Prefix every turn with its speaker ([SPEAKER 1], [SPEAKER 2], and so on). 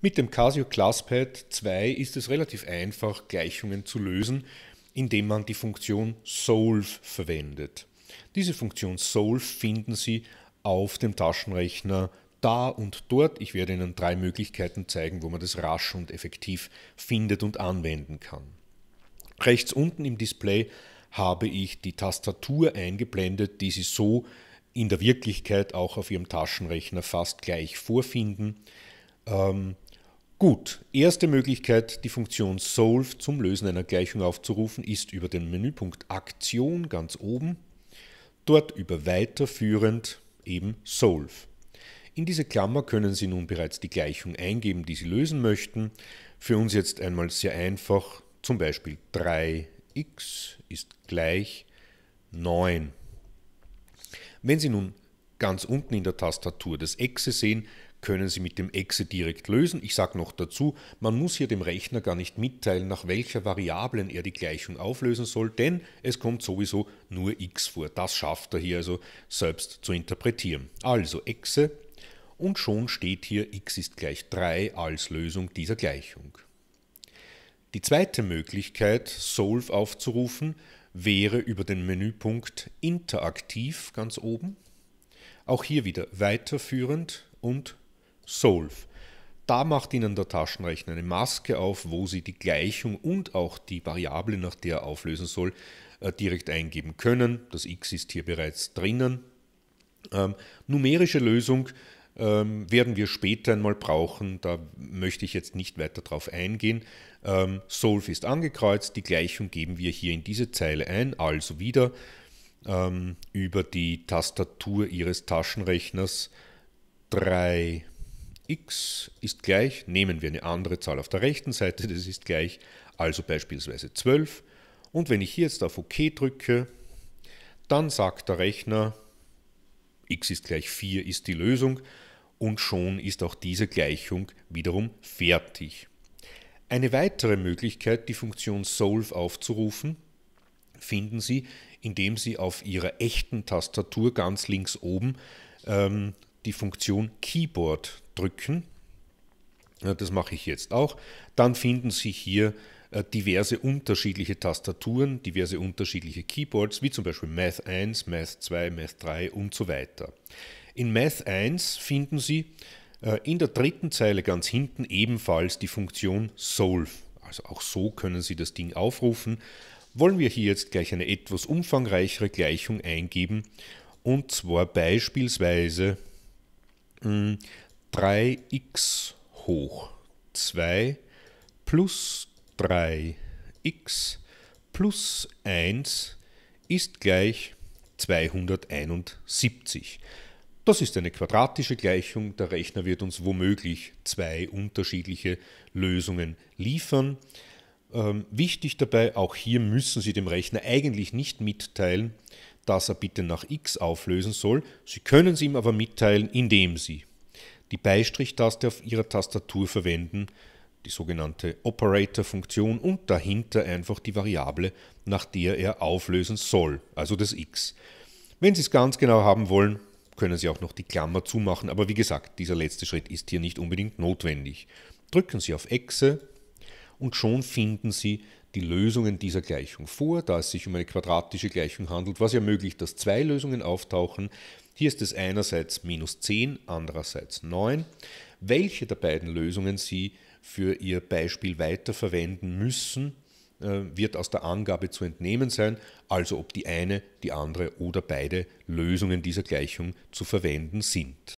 [SPEAKER 1] Mit dem Casio ClassPad 2 ist es relativ einfach, Gleichungen zu lösen, indem man die Funktion solve verwendet. Diese Funktion solve finden Sie auf dem Taschenrechner da und dort. Ich werde Ihnen drei Möglichkeiten zeigen, wo man das rasch und effektiv findet und anwenden kann. Rechts unten im Display habe ich die Tastatur eingeblendet, die Sie so in der Wirklichkeit auch auf Ihrem Taschenrechner fast gleich vorfinden. Ähm, Gut, erste Möglichkeit, die Funktion solve zum Lösen einer Gleichung aufzurufen, ist über den Menüpunkt Aktion ganz oben, dort über weiterführend eben solve. In diese Klammer können Sie nun bereits die Gleichung eingeben, die Sie lösen möchten. Für uns jetzt einmal sehr einfach, zum Beispiel 3x ist gleich 9. Wenn Sie nun ganz unten in der Tastatur das Exe sehen, können Sie mit dem Exe direkt lösen. Ich sage noch dazu, man muss hier dem Rechner gar nicht mitteilen, nach welcher Variablen er die Gleichung auflösen soll, denn es kommt sowieso nur x vor. Das schafft er hier also selbst zu interpretieren. Also Exe und schon steht hier x ist gleich 3 als Lösung dieser Gleichung. Die zweite Möglichkeit, Solve aufzurufen, wäre über den Menüpunkt Interaktiv ganz oben. Auch hier wieder weiterführend und Solve. Da macht Ihnen der Taschenrechner eine Maske auf, wo Sie die Gleichung und auch die Variable, nach der er auflösen soll, äh, direkt eingeben können. Das x ist hier bereits drinnen. Ähm, numerische Lösung ähm, werden wir später einmal brauchen, da möchte ich jetzt nicht weiter drauf eingehen. Ähm, Solve ist angekreuzt, die Gleichung geben wir hier in diese Zeile ein, also wieder ähm, über die Tastatur Ihres Taschenrechners 3 x ist gleich, nehmen wir eine andere Zahl auf der rechten Seite, das ist gleich, also beispielsweise 12. Und wenn ich hier jetzt auf OK drücke, dann sagt der Rechner, x ist gleich 4 ist die Lösung und schon ist auch diese Gleichung wiederum fertig. Eine weitere Möglichkeit, die Funktion solve aufzurufen, finden Sie, indem Sie auf Ihrer echten Tastatur ganz links oben ähm, die Funktion Keyboard drücken. Das mache ich jetzt auch. Dann finden Sie hier äh, diverse unterschiedliche Tastaturen, diverse unterschiedliche Keyboards, wie zum Beispiel Math 1, Math 2, Math 3 und so weiter. In Math 1 finden Sie äh, in der dritten Zeile ganz hinten ebenfalls die Funktion Solve. Also auch so können Sie das Ding aufrufen. Wollen wir hier jetzt gleich eine etwas umfangreichere Gleichung eingeben und zwar beispielsweise hm, 3x hoch 2 plus 3x plus 1 ist gleich 271. Das ist eine quadratische Gleichung. Der Rechner wird uns womöglich zwei unterschiedliche Lösungen liefern. Ähm, wichtig dabei, auch hier müssen Sie dem Rechner eigentlich nicht mitteilen, dass er bitte nach x auflösen soll. Sie können es ihm aber mitteilen, indem Sie die Beistrichtaste auf Ihrer Tastatur verwenden, die sogenannte Operator-Funktion und dahinter einfach die Variable, nach der er auflösen soll, also das x. Wenn Sie es ganz genau haben wollen, können Sie auch noch die Klammer zumachen, aber wie gesagt, dieser letzte Schritt ist hier nicht unbedingt notwendig. Drücken Sie auf Exe, und schon finden Sie die Lösungen dieser Gleichung vor, da es sich um eine quadratische Gleichung handelt, was ermöglicht, dass zwei Lösungen auftauchen. Hier ist es einerseits minus 10, andererseits 9. Welche der beiden Lösungen Sie für Ihr Beispiel weiterverwenden müssen, äh, wird aus der Angabe zu entnehmen sein, also ob die eine, die andere oder beide Lösungen dieser Gleichung zu verwenden sind.